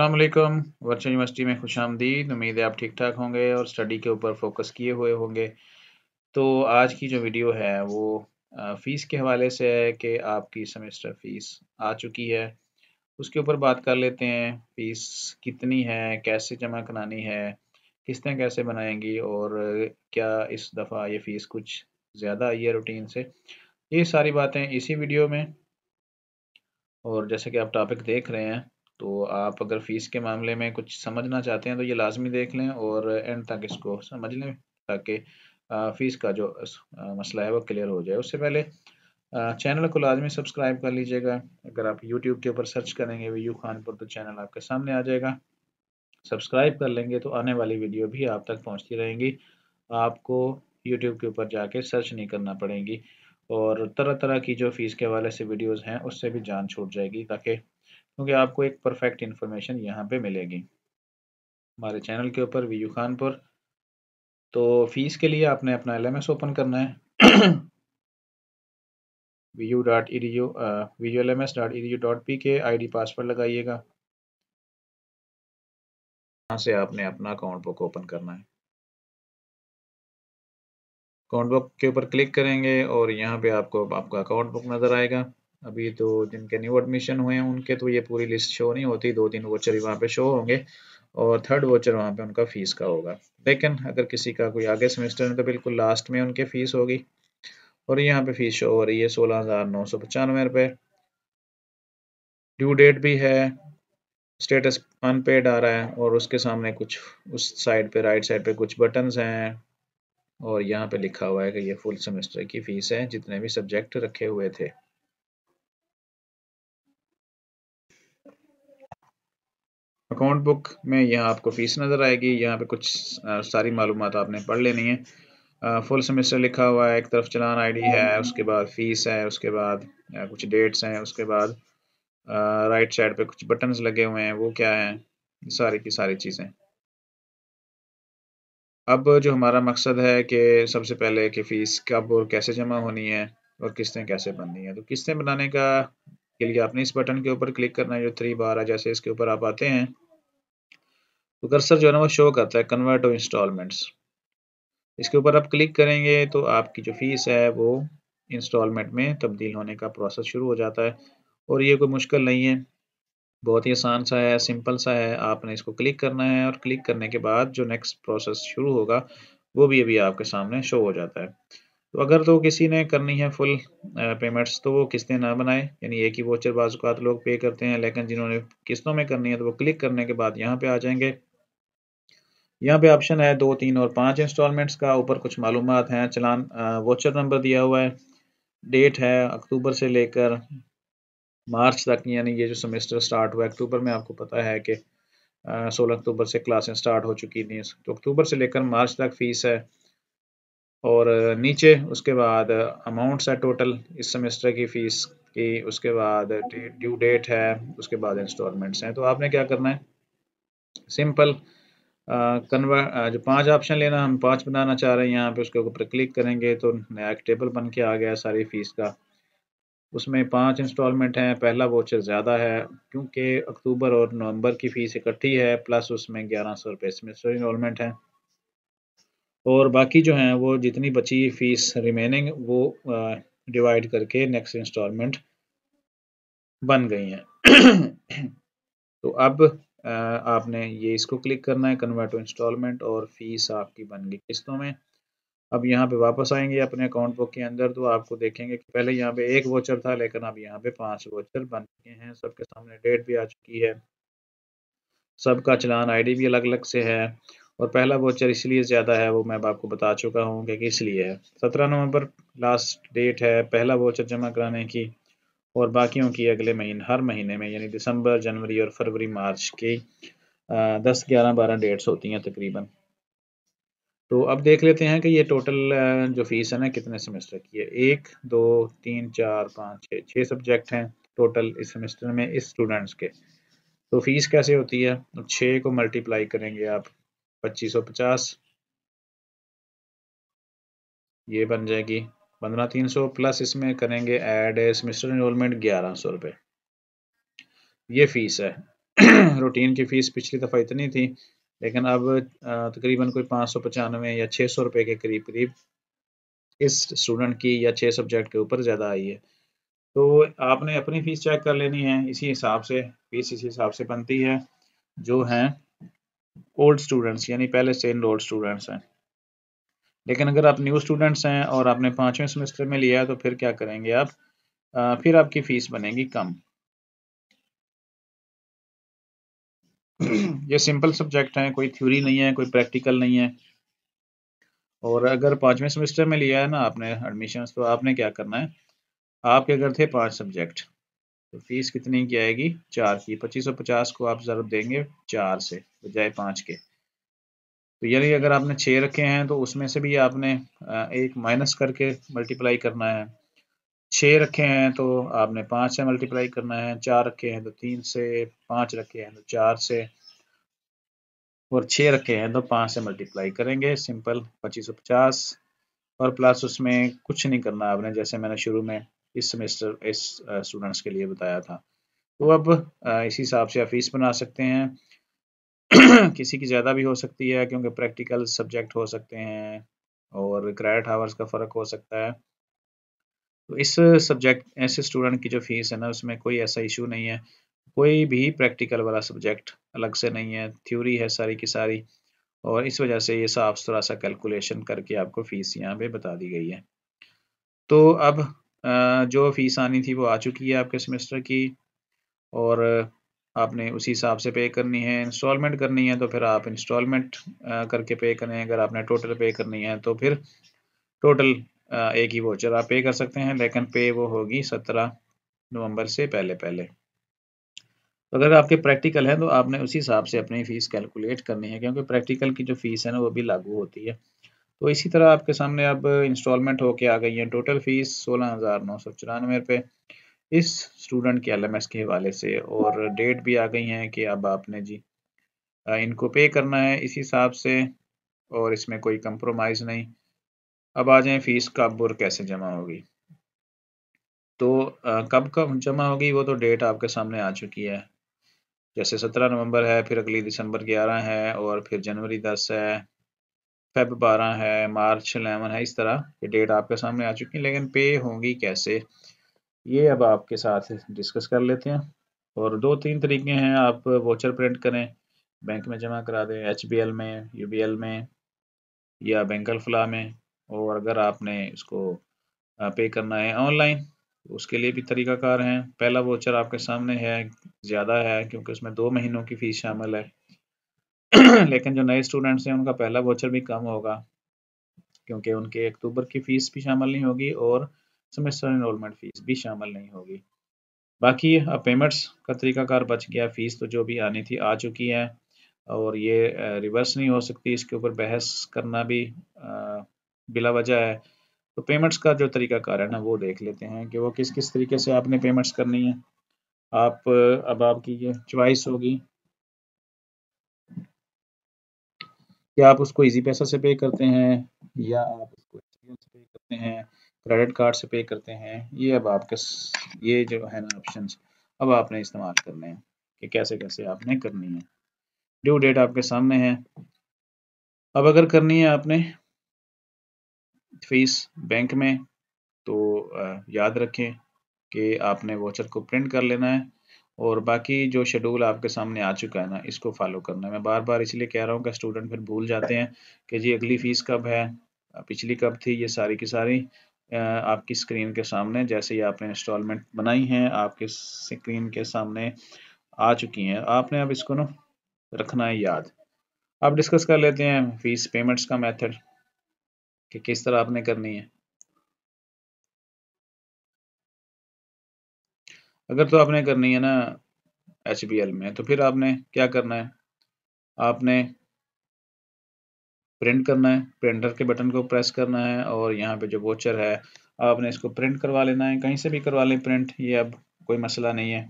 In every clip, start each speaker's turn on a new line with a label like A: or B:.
A: असलकम virtual university में खुश आमदीद उम्मीद है आप ठीक ठाक होंगे और स्टडी के ऊपर फोकस किए हुए होंगे तो आज की जो वीडियो है वो फ़ीस के हवाले से है कि आपकी सेमेस्टर फ़ीस आ चुकी है उसके ऊपर बात कर लेते हैं फ़ीस कितनी है कैसे जमा करानी है किस्तें कैसे बनाएंगी और क्या इस दफ़ा ये फ़ीस कुछ ज़्यादा आई है रूटीन से ये सारी बातें इसी वीडियो में और जैसे कि आप टॉपिक देख रहे हैं तो आप अगर फ़ीस के मामले में कुछ समझना चाहते हैं तो ये लाजमी देख लें और एंड तक इसको समझ लें ताकि फ़ीस का जो मसला है वो क्लियर हो जाए उससे पहले चैनल को लाजमी सब्सक्राइब कर लीजिएगा अगर आप यूट्यूब के ऊपर सर्च करेंगे वी यू खानपुर तो चैनल आपके सामने आ जाएगा सब्सक्राइब कर लेंगे तो आने वाली वीडियो भी आप तक पहुँचती रहेंगी आपको यूट्यूब के ऊपर जाके सर्च नहीं करना पड़ेगी और तरह तरह की जो फ़ीस के हवाले से वीडियोज़ हैं उससे भी जान छूट जाएगी ताकि क्योंकि आपको एक परफेक्ट इन्फॉर्मेशन यहाँ पे मिलेगी हमारे चैनल के ऊपर वीयू खानपुर तो फीस के लिए आपने अपना एल ओपन करना है V U dot E D U V U L M S dot E D U dot P K I D password लगाइएगा यहाँ से आपने अपना अकाउंट बुक ओपन करना है अकाउंट बुक के ऊपर क्लिक करेंगे और यहाँ पे आपको आपका अकाउंट बुक नज़र आएगा अभी तो जिनके न्यू एडमिशन हुए हैं उनके तो ये पूरी लिस्ट शो नहीं होती दो तीन वोचर ही वहाँ पे शो होंगे और थर्ड वोचर वहाँ पे उनका फीस का होगा लेकिन अगर किसी का कोई आगे सेमेस्टर में तो बिल्कुल लास्ट में उनके फीस होगी और यहाँ पे फीस शो हो रही है सोलह हज़ार नौ सौ पचानवे रुपए ड्यू डेट भी है स्टेटस अनपेड आ रहा है और उसके सामने कुछ उस साइड पे राइट साइड पे कुछ बटन्स हैं और यहाँ पे लिखा हुआ है कि ये फुल सेमेस्टर की फीस है जितने भी सब्जेक्ट रखे हुए थे अकाउंट बुक में यहाँ आपको फीस नज़र आएगी यहाँ पे कुछ आ, सारी मालूम आपने पढ़ लेनी है आ, फुल सेमेस्टर लिखा हुआ है एक तरफ चलान आईडी है उसके बाद फीस है उसके बाद कुछ डेट्स हैं उसके बाद राइट साइड पे कुछ बटन्स लगे हुए हैं वो क्या है सारी की सारी चीज़ें अब जो हमारा मकसद है कि सबसे पहले कि फ़ीस कब और कैसे जमा होनी है और किस्तें कैसे बननी है तो किस्तें बनाने का के लिए आपने इस बटन के ऊपर क्लिक करना है जो थ्री बार है जैसे इसके ऊपर आप आते हैं तो कर्सर जो है ना वो शो करता है कन्वर्ट टू इंस्टॉलमेंट्स इसके ऊपर आप क्लिक करेंगे तो आपकी जो फीस है वो इंस्टॉलमेंट में तब्दील होने का प्रोसेस शुरू हो जाता है और ये कोई मुश्किल नहीं है बहुत ही आसान सा है सिंपल सा है आपने इसको क्लिक करना है और क्लिक करने के बाद जो नेक्स्ट प्रोसेस शुरू होगा वो भी अभी आपके सामने शो हो जाता है तो अगर तो किसी ने करनी है फुल पेमेंट्स तो वो किस्तें ना बनाए यानी एक ही वोचर बाज़ात लोग पे करते हैं लेकिन जिन्होंने किस्तों में करनी है तो वो क्लिक करने के बाद यहाँ पे आ जाएंगे यहाँ पे ऑप्शन है दो तीन और पाँच इंस्टॉलमेंट्स का ऊपर कुछ मालूम हैं चलान वोचर नंबर दिया हुआ है डेट है अक्टूबर से लेकर मार्च तक यानी ये जो सेमेस्टर स्टार्ट हुआ अक्टूबर में आपको पता है कि सोलह अक्टूबर से क्लासें स्टार्ट हो चुकी थी तो अक्टूबर से लेकर मार्च तक फीस है और नीचे उसके बाद अमाउंट्स है टोटल इस सेमेस्टर की फ़ीस की उसके बाद ड्यू डेट है उसके बाद इंस्टॉलमेंट्स हैं तो आपने क्या करना है सिंपल कन्वर्ट जो पांच ऑप्शन लेना हम पांच बनाना चाह रहे हैं यहाँ पे उसके ऊपर क्लिक करेंगे तो नया एक टेबल बन के आ गया सारी फीस का उसमें पांच इंस्टॉलमेंट हैं पहला वोचर ज़्यादा है क्योंकि अक्टूबर और नवंबर की फ़ीस इकट्ठी है प्लस उसमें ग्यारह सौ रुपये सेमेस्टर इनरोलमेंट हैं और बाकी जो हैं वो जितनी बची फ़ीस रिमेनिंग वो डिवाइड करके नेक्स्ट इंस्टॉलमेंट बन गई हैं तो अब आपने ये इसको क्लिक करना है कन्वर्ट टू इंस्टॉलमेंट और फीस आपकी बन गई किस्तों में अब यहाँ पे वापस आएंगे अपने अकाउंट बुक के अंदर तो आपको देखेंगे कि पहले यहाँ पे एक वोचर था लेकिन अब यहाँ पे पांच वोचर बन चुके हैं सबके सामने डेट भी आ चुकी है सबका चलान आईडी भी अलग अलग से है और पहला वोचर इसलिए ज़्यादा है वो मैं आपको बता चुका हूँ कि इसलिए है सत्रह नवंबर लास्ट डेट है पहला वोचर जमा कराने की और बाकियों की अगले महीने हर महीने में यानी दिसंबर जनवरी और फरवरी मार्च की दस ग्यारह बारह डेट्स होती हैं तकरीबन तो अब देख लेते हैं कि ये टोटल जो फीस है ना कितने सेमेस्टर की है एक दो तीन चार पाँच छः छः सब्जेक्ट हैं टोटल इस सेमेस्टर में इस स्टूडेंट्स के तो फीस कैसे होती है छः को मल्टीप्लाई करेंगे आप पच्चीस सौ पचास ये बन जाएगी पंद्रह तीन सौ प्लस इसमें करेंगे एड सेमेस्टर इनमेंट ग्यारह सौ रुपये ये फीस है रूटीन की फ़ीस पिछली दफ़ा इतनी थी लेकिन अब तकरीबन कोई पाँच सौ पचानवे या छः सौ रुपये के करीब करीब इस स्टूडेंट की या छः सब्जेक्ट के ऊपर ज़्यादा आई है तो आपने अपनी फ़ीस चेक कर लेनी है इसी हिसाब से फ़ीस इसी हिसाब से बनती है जो हैं ओल्ड स्टूडेंट्स यानी पहले से इन स्टूडेंट्स हैं लेकिन अगर आप न्यू स्टूडेंट्स हैं और आपने पांचवें सेमेस्टर में लिया है तो फिर क्या करेंगे आप आ, फिर आपकी फीस बनेगी कम ये सिंपल सब्जेक्ट है कोई थ्योरी नहीं है कोई प्रैक्टिकल नहीं है और अगर पांचवें सेमेस्टर में लिया है ना आपने एडमिशन तो आपने क्या करना है आपके अगर थे पाँच सब्जेक्ट तो फीस कितनी की आएगी चार की पच्चीस सौ पचास को आप ज़रूर देंगे चार से बजाय पाँच के तो यानी अगर आपने छः रखे हैं तो उसमें से भी आपने एक माइनस करके मल्टीप्लाई करना है छः रखे हैं तो आपने पाँच से मल्टीप्लाई करना है चार रखे हैं तो तीन से पाँच रखे हैं तो चार से और छः रखे हैं तो पाँच से मल्टीप्लाई करेंगे सिंपल पच्चीस सौ पचास और प्लस उसमें कुछ नहीं करना आपने जैसे मैंने शुरू में इस सेमेस्टर इस स्टूडेंट्स के लिए बताया था तो अब इसी हिसाब से आप फीस बना सकते हैं किसी की ज़्यादा भी हो सकती है क्योंकि प्रैक्टिकल सब्जेक्ट हो सकते हैं और क्रेडिट आवर्स का फ़र्क हो सकता है तो इस सब्जेक्ट ऐसे स्टूडेंट की जो फीस है ना उसमें कोई ऐसा इशू नहीं है कोई भी प्रैक्टिकल वाला सब्जेक्ट अलग से नहीं है थ्योरी है सारी की सारी और इस वजह से ये साफ सुथरा सा कैलकुलेशन करके आपको फ़ीस यहाँ पे बता दी गई है तो अब जो फीस आनी थी वो आ चुकी है आपके सेमेस्टर की और आपने उसी हिसाब से पे करनी है इंस्टॉलमेंट करनी है तो फिर आप इंस्टॉलमेंट करके पे करें अगर आपने टोटल पे करनी है तो फिर टोटल एक ही वोचर आप पे कर सकते हैं लेकिन पे वो होगी सत्रह नवंबर से पहले पहले तो अगर आपके प्रैक्टिकल है तो आपने उसी हिसाब से अपनी फ़ीस कैलकुलेट करनी है क्योंकि प्रैक्टिकल की जो फ़ीस है ना वो भी लागू होती है तो इसी तरह आपके सामने अब इंस्टॉलमेंट होके आ गई है टोटल फ़ीस सोलह हज़ार नौ सौ चौरानवे रुपये इस स्टूडेंट के एल के हवाले से और डेट भी आ गई है कि अब आपने जी इनको पे करना है इस हिसाब से और इसमें कोई कंप्रोमाइज़ नहीं अब आ जाए फीस कब और कैसे जमा होगी तो कब कब जमा होगी वो तो डेट आपके सामने आ चुकी है जैसे सत्रह नवंबर है फिर अगली दिसंबर ग्यारह है और फिर जनवरी दस है फेब बारह है मार्च अलेवन है इस तरह ये डेट आपके सामने आ चुकी है लेकिन पे होंगी कैसे ये अब आपके साथ डिस्कस कर लेते हैं और दो तीन तरीके हैं आप वोचर प्रिंट करें बैंक में जमा करा दें एच में यू में या बैंक फला में और अगर आपने इसको पे करना है ऑनलाइन उसके लिए भी तरीकाकार हैं पहला वोचर आपके सामने है ज़्यादा है क्योंकि उसमें दो महीनों की फ़ीस शामिल है लेकिन जो नए स्टूडेंट्स हैं उनका पहला वोचर भी कम होगा क्योंकि उनके अक्टूबर की फ़ीस भी शामिल नहीं होगी और सेमेस्टर इनरोलमेंट फीस भी शामिल नहीं होगी बाकी अब पेमेंट्स का तरीकाकार बच गया फीस तो जो भी आनी थी आ चुकी है और ये रिवर्स नहीं हो सकती इसके ऊपर बहस करना भी बिला वजह है तो पेमेंट्स का जो तरीका तरीकाकार है ना वो देख लेते हैं कि वो किस किस तरीके से आपने पेमेंट्स करनी है आप अब आपकी ये च्वाइस होगी कि आप उसको इजी पैसा से पे करते हैं या आप उसको पे करते हैं क्रेडिट कार्ड से पे करते हैं ये अब आपके ये जो है ना ऑप्शन अब आपने इस्तेमाल करने हैं कि कैसे कैसे आपने करनी है ड्यू डेट आपके सामने है अब अगर करनी है आपने फीस बैंक में तो याद रखें कि आपने वोचर को प्रिंट कर लेना है और बाकी जो शेड्यूल आपके सामने आ चुका है ना इसको फॉलो करना है मैं बार बार इसलिए कह रहा हूँ कि स्टूडेंट फिर भूल जाते हैं कि जी अगली फीस कब है पिछली कब थी ये सारी की सारी आपकी स्क्रीन के सामने जैसे ही आपने इंस्टॉलमेंट बनाई हैं आपके स्क्रीन के सामने आ चुकी हैं आपने अब इसको ना रखना है याद आप डिस्कस कर लेते हैं फीस पेमेंट्स का मेथड कि किस तरह आपने करनी है अगर तो आपने करनी है ना एच में तो फिर आपने क्या करना है आपने प्रिंट करना है प्रिंटर के बटन को प्रेस करना है और यहाँ पे जो वोचर है आपने इसको प्रिंट करवा लेना है कहीं से भी करवा लें प्रिंट ये अब कोई मसला नहीं है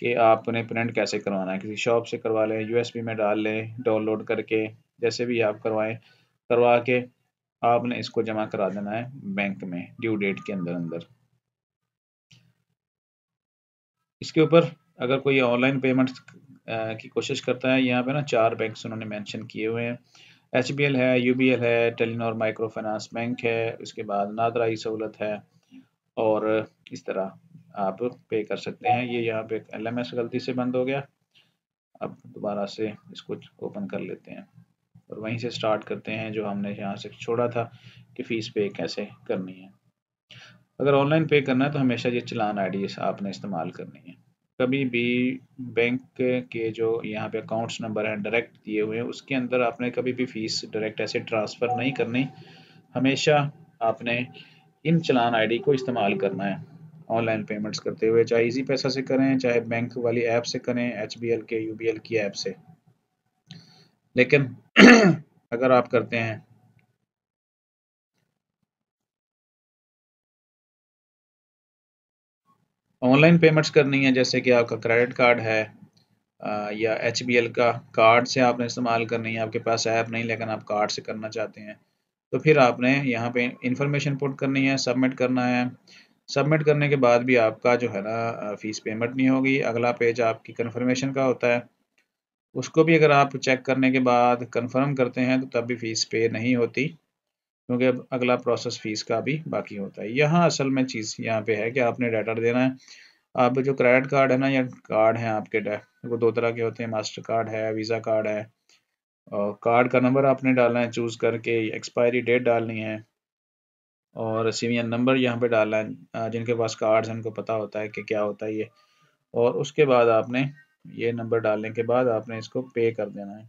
A: कि आपने प्रिंट कैसे करवाना है किसी शॉप से करवा लें यूएसबी में डाल लें डाउनलोड करके जैसे भी आप करवाएं करवा के आपने इसको जमा करा देना है बैंक में ड्यू डेट के अंदर अंदर इसके ऊपर अगर कोई ऑनलाइन पेमेंट की कोशिश करता है यहाँ पे ना चार बैंक उन्होंने मेंशन किए हुए हैं एच बी एल है यू बी एल है टेलीनॉर माइक्रो फाइनेंस बैंक है उसके बाद नादराई सहूलत है और इस तरह आप पे कर सकते हैं ये यहाँ पे एल एम एस गलती से बंद हो गया अब दोबारा से इसको ओपन कर लेते हैं और वहीं से स्टार्ट करते हैं जो हमने यहाँ से छोड़ा था कि फ़ीस पे कैसे करनी है अगर ऑनलाइन पे करना है तो हमेशा ये चलान आई आपने इस्तेमाल करनी है कभी भी बैंक के जो यहाँ पे अकाउंट्स नंबर हैं डायरेक्ट दिए हुए हैं उसके अंदर आपने कभी भी फीस डायरेक्ट ऐसे ट्रांसफ़र नहीं करनी हमेशा आपने इन चलान आईडी को इस्तेमाल करना है ऑनलाइन पेमेंट्स करते हुए चाहे इजी पैसा से करें चाहे बैंक वाली ऐप से करें एच के यू की ऐप से लेकिन अगर आप करते हैं ऑनलाइन पेमेंट्स करनी है जैसे कि आपका क्रेडिट कार्ड है या एच का कार्ड से आपने इस्तेमाल करनी है आपके पास ऐप नहीं लेकिन आप कार्ड से करना चाहते हैं तो फिर आपने यहाँ पे इंफॉर्मेशन पुट करनी है सबमिट करना है सबमिट करने के बाद भी आपका जो है ना फीस पेमेंट नहीं होगी अगला पेज आपकी कन्फर्मेशन का होता है उसको भी अगर आप चेक करने के बाद कन्फर्म करते हैं तो तब भी फीस पे नहीं होती क्योंकि अब अगला प्रोसेस फीस का भी बाकी होता है यहाँ असल में चीज़ यहाँ पे है कि आपने डाटा देना है आप जो क्रेडिट कार्ड है ना या कार्ड है आपके वो दो तरह के होते हैं मास्टर कार्ड है वीज़ा कार्ड है और कार्ड का नंबर आपने डालना है चूज़ करके एक्सपायरी डेट डालनी है और सीवियन नंबर यहाँ पे डालना है जिनके पास कार्ड है उनको पता होता है कि क्या होता है ये और उसके बाद आपने ये नंबर डालने के बाद आपने इसको पे कर देना है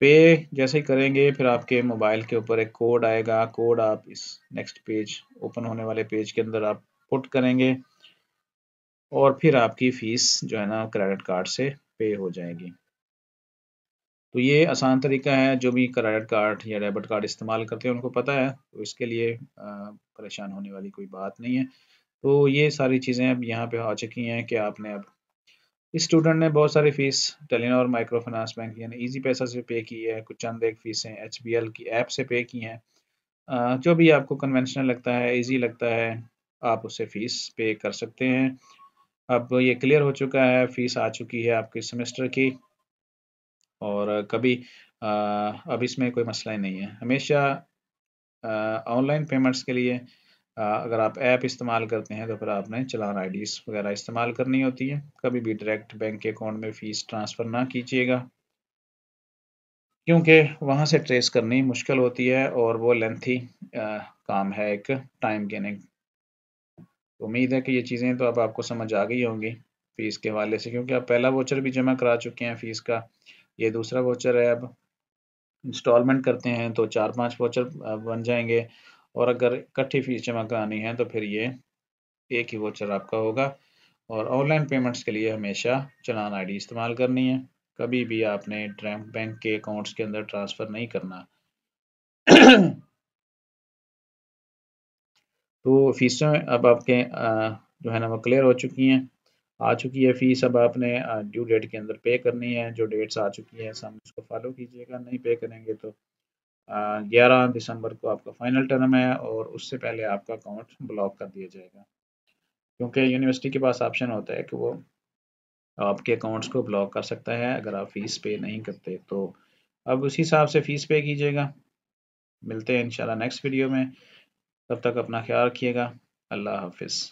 A: पे जैसे ही करेंगे फिर आपके मोबाइल के ऊपर एक कोड आएगा कोड आप इस नेक्स्ट पेज ओपन होने वाले पेज के अंदर आप पुट करेंगे और फिर आपकी फीस जो है ना क्रेडिट कार्ड से पे हो जाएगी तो ये आसान तरीका है जो भी क्रेडिट कार्ड या डेबिट कार्ड इस्तेमाल करते हैं उनको पता है तो इसके लिए परेशान होने वाली कोई बात नहीं है तो ये सारी चीज़ें अब यहाँ पे आ चुकी हैं कि आपने अब इस स्टूडेंट ने बहुत सारी fees Telenor micro finance bank यानी इजी पैसा से पे की है कुछ चंद एक फीसें एच की ऐप से पे की हैं जो भी आपको कन्वेंशनल लगता है इजी लगता है आप उसे फ़ीस पे कर सकते हैं अब ये क्लियर हो चुका है फ़ीस आ चुकी है आपके सेमेस्टर की और कभी अब इसमें कोई मसला नहीं है हमेशा ऑनलाइन पेमेंट्स के लिए अगर आप ऐप इस्तेमाल करते हैं तो फिर आपने चलान आई वगैरह इस्तेमाल करनी होती है कभी भी डायरेक्ट बैंक के अकाउंट में फ़ीस ट्रांसफ़र ना कीजिएगा क्योंकि वहाँ से ट्रेस करनी मुश्किल होती है और वो लेंथी काम है एक टाइम गेनिंग उम्मीद है कि ये चीज़ें तो अब आपको समझ आ गई होंगी फ़ीस के हवाले से क्योंकि आप पहला वोचर भी जमा करा चुके हैं फ़ीस का ये दूसरा वोचर है अब इंस्टॉलमेंट करते हैं तो चार पांच वोचर बन जाएंगे और अगर इकट्ठी फीस जमा करानी है तो फिर ये एक ही वोचर आपका होगा और ऑनलाइन पेमेंट्स के लिए हमेशा चलान आईडी इस्तेमाल करनी है कभी भी आपने बैंक के अकाउंट्स के अंदर ट्रांसफ़र नहीं करना तो फीसें अब आपके जो है ना वो क्लियर हो चुकी हैं आ चुकी है फीस अब आपने ड्यू डेट के अंदर पे करनी है जो डेट्स आ चुकी हैं सामने उसको फॉलो कीजिएगा नहीं पे करेंगे तो ग्यारह दिसंबर को आपका फाइनल टर्म है और उससे पहले आपका अकाउंट ब्लॉक कर दिया जाएगा क्योंकि यूनिवर्सिटी के पास ऑप्शन होता है कि वो आपके अकाउंट्स को ब्लॉक कर सकता है अगर आप फीस पे नहीं करते तो अब उसी हिसाब से फीस पे कीजिएगा मिलते हैं इंशाल्लाह नेक्स्ट वीडियो में तब तक अपना ख्याल रखिएगा अल्लाह हाफिज़